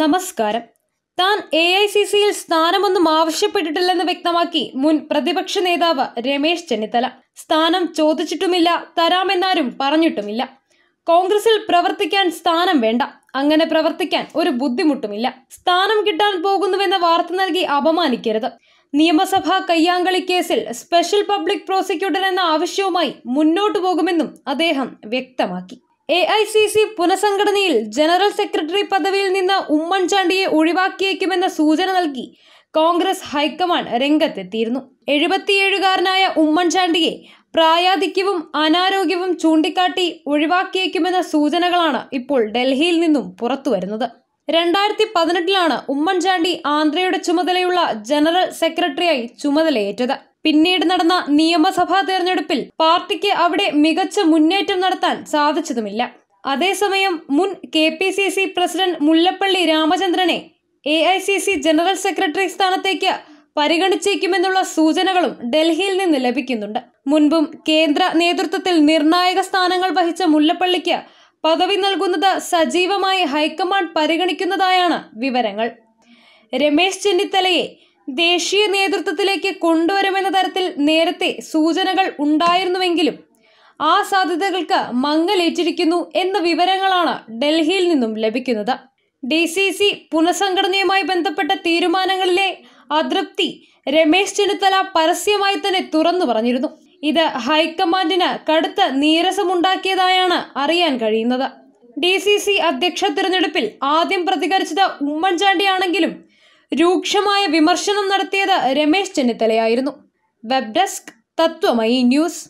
നമസ്കാരം താൻ A I C സിയിൽ സ്ഥാനമൊന്നും ആവശ്യപ്പെട്ടിട്ടില്ലെന്ന് വ്യക്തമാക്കി മുൻ പ്രതിപക്ഷ നേതാവ് രമേശ് ചെന്നിത്തല സ്ഥാനം ചോദിച്ചിട്ടുമില്ല തരാമെന്നാരും പറഞ്ഞിട്ടുമില്ല കോൺഗ്രസിൽ പ്രവർത്തിക്കാൻ സ്ഥാനം വേണ്ട അങ്ങനെ പ്രവർത്തിക്കാൻ ഒരു ബുദ്ധിമുട്ടുമില്ല സ്ഥാനം കിട്ടാൻ പോകുന്നുവെന്ന വാർത്ത നൽകി അപമാനിക്കരുത് നിയമസഭാ കയ്യാങ്കളി കേസിൽ സ്പെഷ്യൽ പബ്ലിക് പ്രോസിക്യൂട്ടർ എന്ന ആവശ്യവുമായി മുന്നോട്ടു പോകുമെന്നും അദ്ദേഹം വ്യക്തമാക്കി എ ഐ സി സി പുനഃസംഘടനയിൽ ജനറൽ സെക്രട്ടറി പദവിയിൽ നിന്ന് ഉമ്മൻചാണ്ടിയെ ഒഴിവാക്കിയേക്കുമെന്ന സൂചന നൽകി കോൺഗ്രസ് ഹൈക്കമാൻഡ് രംഗത്തെത്തിയിരുന്നു എഴുപത്തിയേഴുകാരനായ ഉമ്മൻചാണ്ടിയെ പ്രായാധിക്യവും അനാരോഗ്യവും ചൂണ്ടിക്കാട്ടി ഒഴിവാക്കിയേക്കുമെന്ന സൂചനകളാണ് ഇപ്പോൾ ഡൽഹിയിൽ നിന്നും പുറത്തുവരുന്നത് രണ്ടായിരത്തി പതിനെട്ടിലാണ് ഉമ്മൻചാണ്ടി ആന്ധ്രയുടെ ചുമതലയുള്ള ജനറൽ സെക്രട്ടറിയായി ചുമതലയേറ്റത് പിന്നീട് നടന്ന നിയമസഭാ തെരഞ്ഞെടുപ്പിൽ പാർട്ടിക്ക് അവിടെ മികച്ച മുന്നേറ്റം നടത്താൻ സാധിച്ചതുമില്ല അതേസമയം മുൻ K P C C president Mullappally രാമചന്ദ്രനെ A I C C general secretary സ്ഥാനത്തേക്ക് പരിഗണിച്ചേക്കുമെന്നുള്ള സൂചനകളും ഡൽഹിയിൽ നിന്ന് ലഭിക്കുന്നുണ്ട് മുൻപും കേന്ദ്ര നേതൃത്വത്തിൽ നിർണായക സ്ഥാനങ്ങൾ വഹിച്ച മുല്ലപ്പള്ളിക്ക് പദവി നൽകുന്നത് സജീവമായി ഹൈക്കമാൻഡ് പരിഗണിക്കുന്നതായാണ് വിവരങ്ങൾ രമേശ് ചെന്നിത്തലയെ ദേശീയ നേതൃത്വത്തിലേക്ക് കൊണ്ടുവരുമെന്ന തരത്തിൽ നേരത്തെ സൂചനകൾ ഉണ്ടായിരുന്നുവെങ്കിലും ആ സാധ്യതകൾക്ക് മങ്ങലേറ്റിരിക്കുന്നു എന്ന വിവരങ്ങളാണ് ഡൽഹിയിൽ നിന്നും ലഭിക്കുന്നത് ഡി സി സി പുനഃസംഘടനയുമായി ബന്ധപ്പെട്ട തീരുമാനങ്ങളിലെ അതൃപ്തി രമേശ് ചെന്നിത്തല പരസ്യമായി തന്നെ തുറന്നു പറഞ്ഞിരുന്നു ഇത് ഹൈക്കമാൻഡിന് കടുത്ത നീരസമുണ്ടാക്കിയതായാണ് അറിയാൻ കഴിയുന്നത് ഡി സി സി അധ്യക്ഷ തിരഞ്ഞെടുപ്പിൽ ആദ്യം പ്രതികരിച്ചത് ഉമ്മൻചാണ്ടിയാണെങ്കിലും രൂക്ഷമായ വിമർശനം നടത്തിയത് രമേശ് ചെന്നിത്തലയായിരുന്നു വെബ് ഡെസ്ക് തത്വമയി ന്യൂസ്